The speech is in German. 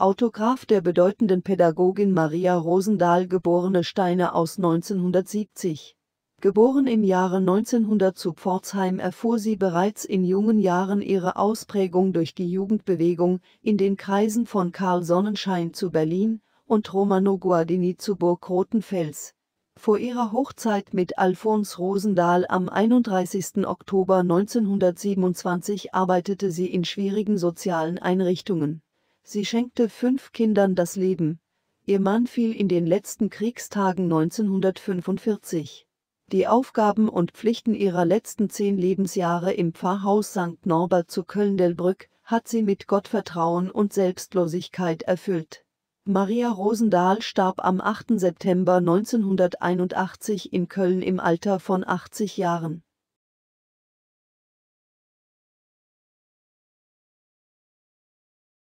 Autograf der bedeutenden Pädagogin Maria Rosendahl geborene Steiner aus 1970. Geboren im Jahre 1900 zu Pforzheim erfuhr sie bereits in jungen Jahren ihre Ausprägung durch die Jugendbewegung in den Kreisen von Karl Sonnenschein zu Berlin und Romano Guardini zu Burg Rothenfels. Vor ihrer Hochzeit mit Alfons Rosendahl am 31. Oktober 1927 arbeitete sie in schwierigen sozialen Einrichtungen Sie schenkte fünf Kindern das Leben. Ihr Mann fiel in den letzten Kriegstagen 1945. Die Aufgaben und Pflichten ihrer letzten zehn Lebensjahre im Pfarrhaus St. Norbert zu Köln-Delbrück hat sie mit Gottvertrauen und Selbstlosigkeit erfüllt. Maria Rosendahl starb am 8. September 1981 in Köln im Alter von 80 Jahren.